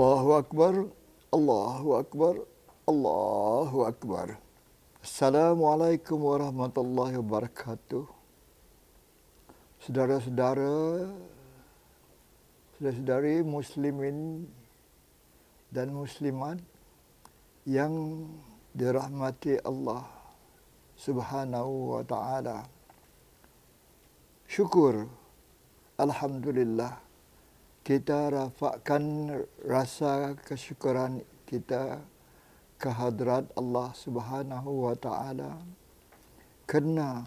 Allahu Akbar, Allahu Akbar, Allahu Akbar. Assalamualaikum warahmatullahi wabarakatuh. Saudara-saudara, saudari saudari muslimin dan muslimat yang dirahmati Allah Subhanahu wa taala. Syukur alhamdulillah kita rafakkan rasa kesyukuran kita kehadrat Allah Subhanahu wa taala kerana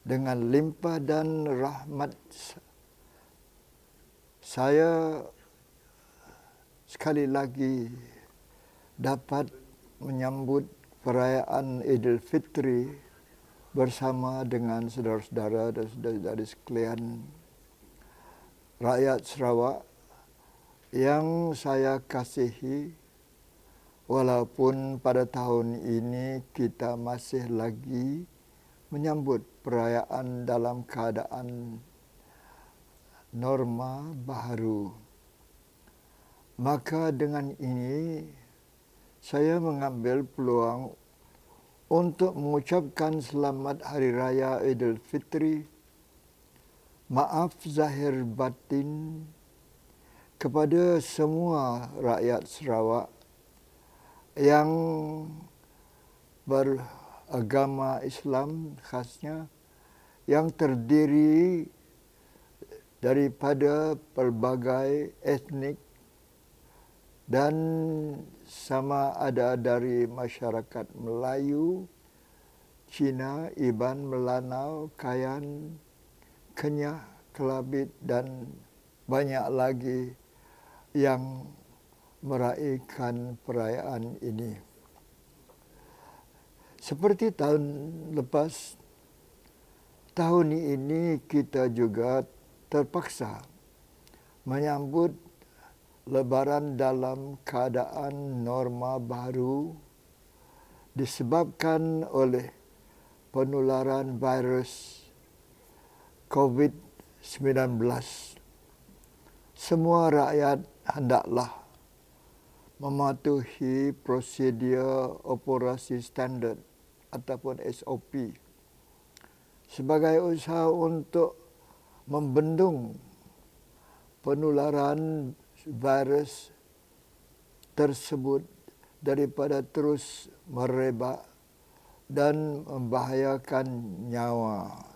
dengan limpah dan rahmat saya sekali lagi dapat menyambut perayaan Idul Fitri bersama dengan saudara-saudara dan saudara-saudari sekalian rakyat Sarawak yang saya kasihi walaupun pada tahun ini kita masih lagi menyambut perayaan dalam keadaan norma baru, Maka dengan ini saya mengambil peluang untuk mengucapkan selamat Hari Raya Idul Fitri maaf zahir batin kepada semua rakyat Sarawak yang beragama Islam khasnya yang terdiri daripada pelbagai etnik dan sama ada dari masyarakat Melayu, Cina, Iban, Melanau, Kayan, Kenyah, Kelabit dan banyak lagi yang meraihkan perayaan ini. Seperti tahun lepas, tahun ini kita juga terpaksa menyambut lebaran dalam keadaan norma baru disebabkan oleh penularan virus COVID-19, semua rakyat hendaklah mematuhi prosedur operasi standard ataupun SOP sebagai usaha untuk membendung penularan virus tersebut daripada terus merebak dan membahayakan nyawa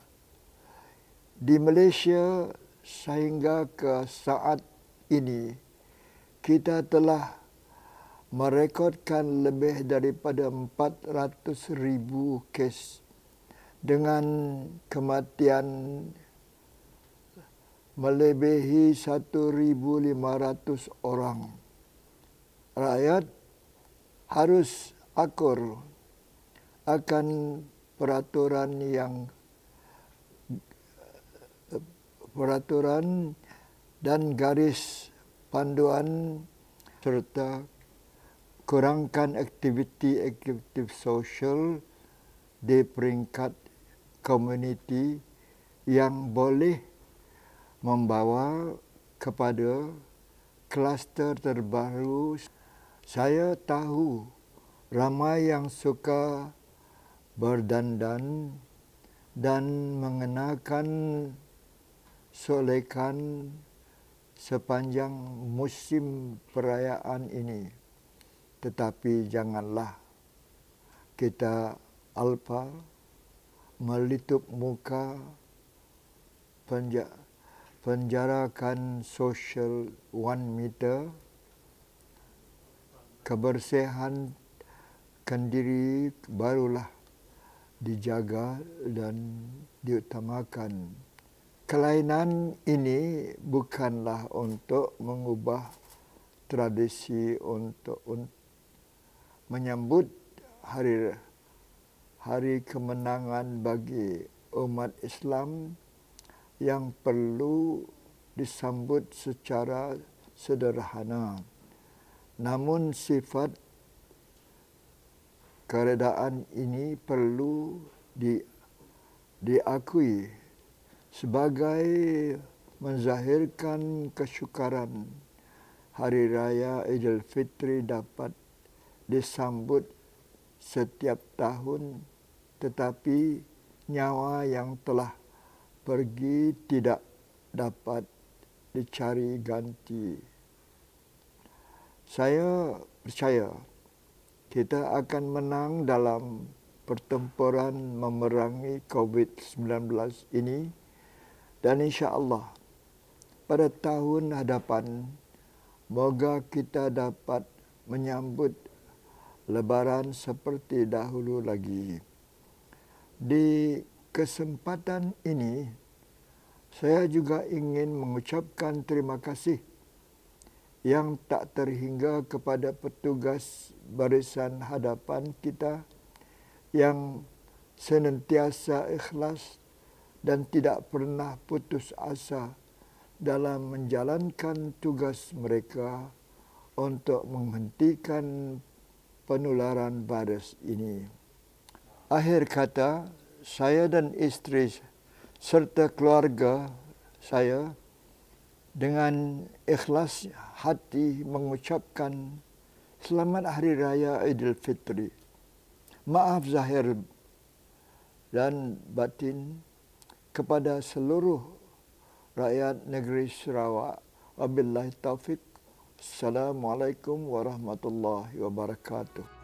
di Malaysia sehingga ke saat ini kita telah merekodkan lebih daripada 400,000 kes dengan kematian melebihi 1,500 orang. Rakyat harus akur akan peraturan yang peraturan dan garis panduan serta kurangkan aktiviti-aktiviti sosial di peringkat komuniti yang boleh membawa kepada kluster terbaru. Saya tahu ramai yang suka berdandan dan mengenakan solekan sepanjang musim perayaan ini. Tetapi janganlah kita alpa melitup muka penjarakan sosial one meter kebersihan kendiri barulah dijaga dan diutamakan kelainan ini bukanlah untuk mengubah tradisi untuk un, menyambut hari hari kemenangan bagi umat Islam yang perlu disambut secara sederhana namun sifat keredaan ini perlu di diakui sebagai menzahirkan kesyukaran hari raya Idul Fitri dapat disambut setiap tahun tetapi nyawa yang telah pergi tidak dapat dicari ganti saya percaya kita akan menang dalam pertempuran memerangi COVID-19 ini dan insya Allah pada tahun hadapan, moga kita dapat menyambut lebaran seperti dahulu lagi. Di kesempatan ini, saya juga ingin mengucapkan terima kasih yang tak terhingga kepada petugas barisan hadapan kita yang senantiasa ikhlas dan tidak pernah putus asa dalam menjalankan tugas mereka untuk menghentikan penularan virus ini. Akhir kata, saya dan isteri serta keluarga saya dengan ikhlas hati mengucapkan selamat hari raya Aidilfitri. Maaf zahir dan batin kepada seluruh rakyat negeri Sarawak. Wabillahi taufik. Assalamualaikum warahmatullahi wabarakatuh.